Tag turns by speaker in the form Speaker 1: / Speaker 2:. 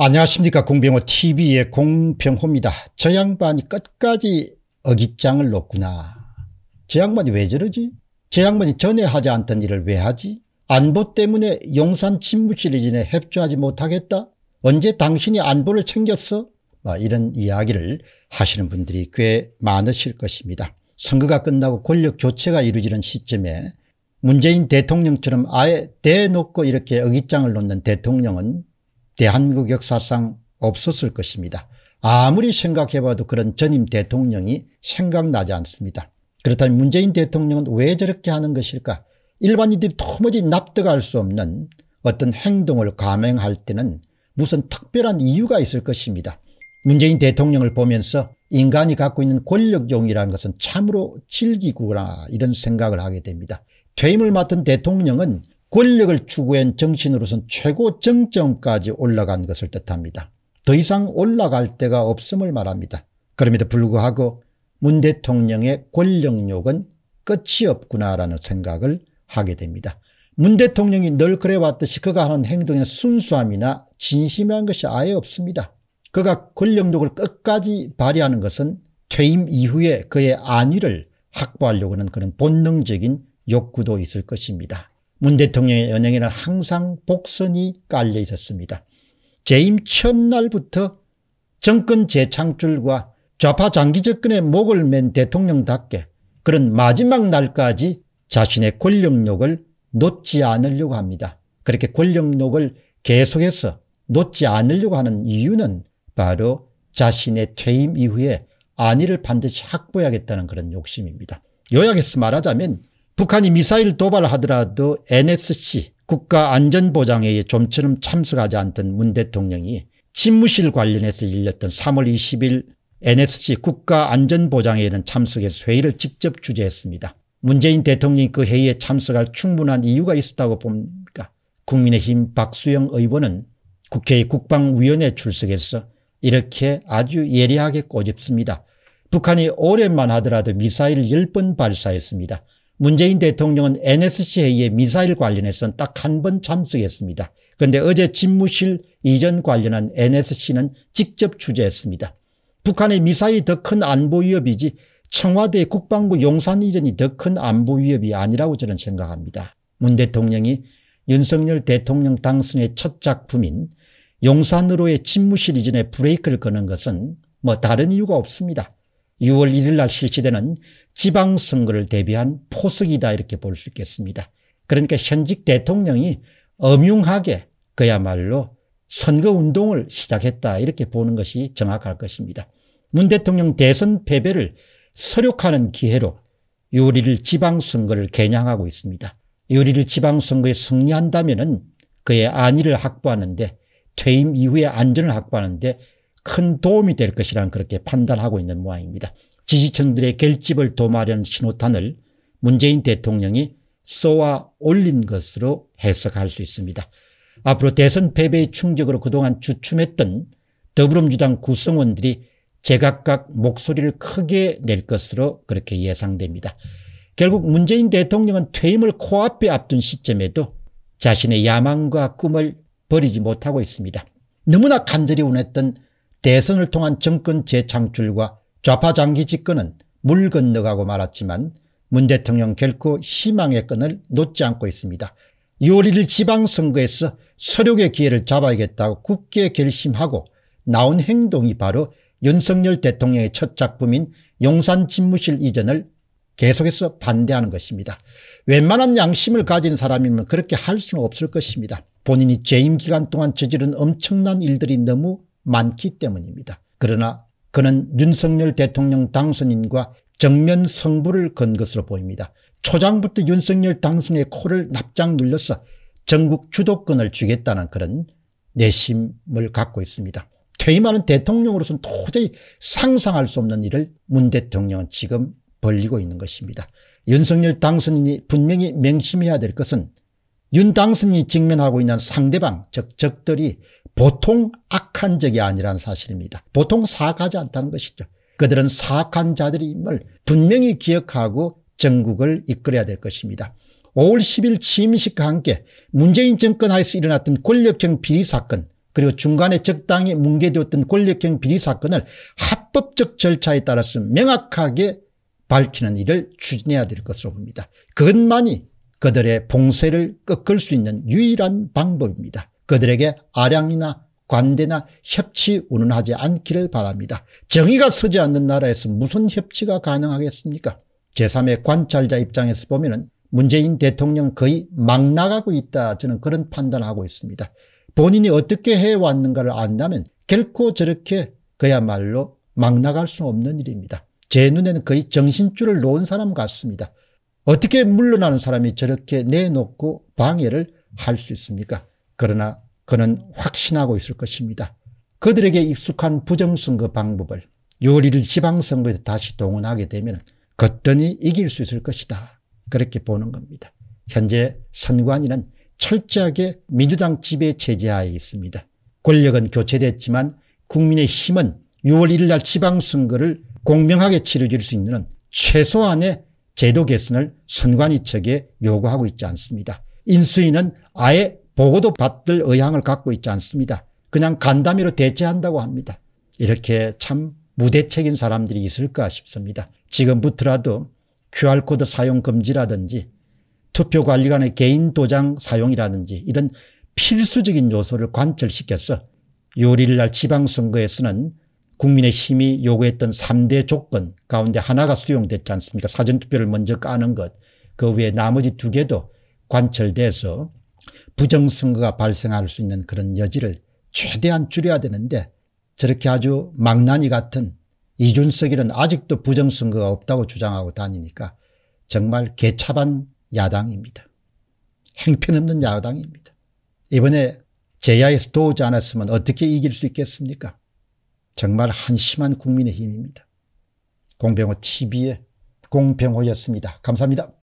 Speaker 1: 안녕하십니까 공병호 tv의 공병호입니다. 저 양반이 끝까지 어깃장을 놓구나. 저 양반이 왜 저러지? 저 양반이 전에 하지 않던 일을 왜 하지? 안보 때문에 용산 침무 시리즈에 협조하지 못하겠다? 언제 당신이 안보를 챙겼어? 이런 이야기를 하시는 분들이 꽤 많으실 것입니다. 선거가 끝나고 권력 교체가 이루어지는 시점에 문재인 대통령처럼 아예 대놓고 이렇게 어깃장을 놓는 대통령은 대한민국 역사상 없었을 것입니다. 아무리 생각해봐도 그런 전임 대통령이 생각나지 않습니다. 그렇다면 문재인 대통령은 왜 저렇게 하는 것일까 일반인들이 도무지 납득할 수 없는 어떤 행동을 감행할 때는 무슨 특별한 이유가 있을 것입니다. 문재인 대통령을 보면서 인간이 갖고 있는 권력용이라는 것은 참으로 질기구나 이런 생각을 하게 됩니다. 퇴임을 맡은 대통령은 권력을 추구한 정신으로선 최고 정점까지 올라간 것을 뜻합니다. 더 이상 올라갈 데가 없음을 말합니다. 그럼에도 불구하고 문 대통령의 권력욕은 끝이 없구나라는 생각을 하게 됩니다. 문 대통령이 늘 그래왔듯이 그가 하는 행동에 순수함이나 진심이란 것이 아예 없습니다. 그가 권력욕을 끝까지 발휘하는 것은 퇴임 이후에 그의 안위를 확보하려고 하는 그런 본능적인 욕구도 있을 것입니다. 문 대통령의 연행에는 항상 복선이 깔려 있었습니다. 재임 첫날부터 정권 재창출과 좌파 장기 접근에 목을 맨 대통령답게 그런 마지막 날까지 자신의 권력욕을 놓지 않으려고 합니다. 그렇게 권력욕을 계속해서 놓지 않으려고 하는 이유는 바로 자신의 퇴임 이후에 안위를 반드시 확보해야겠다는 그런 욕심입니다. 요약해서 말하자면 북한이 미사일 도발하더라도 NSC 국가안전보장회의 좀처럼 참석하지 않던 문 대통령이 집무실 관련해서 일렸던 3월 20일 NSC 국가안전보장회의는 참석해서 회의를 직접 주재했습니다. 문재인 대통령이 그 회의에 참석할 충분한 이유가 있었다고 봅니까 국민의힘 박수영 의원은 국회의 국방위원회 출석에서 이렇게 아주 예리하게 꼬집습니다. 북한이 오랜만 하더라도 미사일 10번 발사했습니다. 문재인 대통령은 NSC 회의에 미사일 관련해서는 딱 한 번 참석했습니다. 그런데 어제 집무실 이전 관련한 NSC는 직접 주재했습니다 북한의 미사일이 더 큰 안보 위협이지 청와대 국방부 용산 이전이 더 큰 안보 위협이 아니라고 저는 생각합니다. 문 대통령이 윤석열 대통령 당선의 첫 작품인 용산으로의 집무실 이전에 브레이크를 거는 것은 뭐 다른 이유가 없습니다. 6월 1일 날 실시되는 지방선거를 대비한 포석이다 이렇게 볼 수 있겠습니다. 그러니까 현직 대통령이 엄융하게 그야말로 선거운동을 시작했다 이렇게 보는 것이 정확할 것입니다. 문 대통령 대선 패배를 서력하는 기회로 6월 1일 지방선거를 개량하고 있습니다. 6월 1일 지방선거에 승리한다면 은 그의 안위를 확보하는데 퇴임 이후에 안전을 확보하는데 큰 도움이 될 것이란 그렇게 판단하고 있는 모양입니다. 지지층들의 결집을 도마하려는 신호탄을 문재인 대통령이 쏘아 올린 것으로 해석할 수 있습니다. 앞으로 대선 패배의 충격으로 그동안 주춤했던 더불어민주당 구성원들이 제각각 목소리를 크게 낼 것으로 그렇게 예상됩니다. 결국 문재인 대통령은 퇴임을 코앞에 앞둔 시점에도 자신의 야망과 꿈을 버리지 못하고 있습니다. 너무나 간절히 원했던 대선을 통한 정권 재창출과 좌파 장기 집권은 물 건너가고 말았지만 문 대통령 결코 희망의 끈을 놓지 않고 있습니다. 2월 1일 지방선거에서 서력의 기회를 잡아야겠다고 굳게 결심하고 나온 행동이 바로 윤석열 대통령의 첫 작품인 용산 집무실 이전을 계속해서 반대하는 것입니다. 웬만한 양심을 가진 사람이면 그렇게 할 수는 없을 것입니다. 본인이 재임 기간 동안 저지른 엄청난 일들이 너무 많기 때문입니다. 그러나 그는 윤석열 대통령 당선인과 정면 성부를 건 것으로 보입니다. 초장부터 윤석열 당선인의 코를 납작 눌러서 전국 주도권을 주겠다는 그런 내심을 갖고 있습니다. 퇴임하는 대통령으로서는 도저히 상상할 수 없는 일을 문 대통령은 지금 벌리고 있는 것입니다. 윤석열 당선인이 분명히 명심해야될 것은 윤당선이 직면하고 있는 상대방 즉 적들이 보통 악한 적이 아니라는 사실입니다. 보통 사악하지 않다는 것이죠. 그들은 사악한 자들임을 분명히 기억하고 전국을 이끌어야 될 것입니다. 5월 10일 취임식과 함께 문재인 정권 하에서 일어났던 권력형 비리 사건 그리고 중간에 적당히 뭉개되었던 권력형 비리 사건을 합법적 절차에 따라서 명확하게 밝히는 일을 추진해야 될 것으로 봅니다. 그것만이 그들의 봉쇄를 꺾을 수 있는 유일한 방법입니다. 그들에게 아량이나 관대나 협치 운운하지 않기를 바랍니다. 정의가 서지 않는 나라에서 무슨 협치가 가능하겠습니까? 제3의 관찰자 입장에서 보면 은 문재인 대통령 거의 막 나가고 있다 저는 그런 판단하고 있습니다. 본인이 어떻게 해왔는가를 안다면 결코 저렇게 그야말로 막 나갈 수 없는 일입니다. 제 눈에는 거의 정신줄을 놓은 사람 같습니다. 어떻게 물러나는 사람이 저렇게 내놓고 방해를 할 수 있습니까? 그러나 그는 확신하고 있을 것입니다. 그들에게 익숙한 부정선거 방법을 6월 1일 지방선거에서 다시 동원하게 되면 거뜬히 이길 수 있을 것이다. 그렇게 보는 겁니다. 현재 선관위는 철저하게 민주당 지배 체제하에 있습니다. 권력은 교체됐지만 국민의 힘은 6월 1일 날 지방선거를 공명하게 치러질 수 있는 최소한의 제도 개선을 선관위 측에 요구하고 있지 않습니다. 인수위는 아예 보고도 받을 의향을 갖고 있지 않습니다. 그냥 간담회로 대체한다고 합니다. 이렇게 참 무대책인 사람들이 있을까 싶습니다. 지금부터라도 QR코드 사용 금지라든지 투표관리관의 개인 도장 사용이라든지 이런 필수적인 요소를 관철시켜서 요리를 날 지방선거에서는 국민의 힘이 요구했던 3대 조건 가운데 하나가 수용됐지 않습니까? 사전투표를 먼저 까는 것. 그 외에 나머지 두 개도 관철돼서 부정선거가 발생할 수 있는 그런 여지를 최대한 줄여야 되는데 저렇게 아주 망나니 같은 이준석이는 아직도 부정선거가 없다고 주장하고 다니니까 정말 개차반 야당입니다. 행편없는 야당입니다. 이번에 제야에서 도우지 않았으면 어떻게 이길 수 있겠습니까? 정말 한심한 국민의 힘입니다. 공병호 TV의 공병호였습니다. 감사합니다.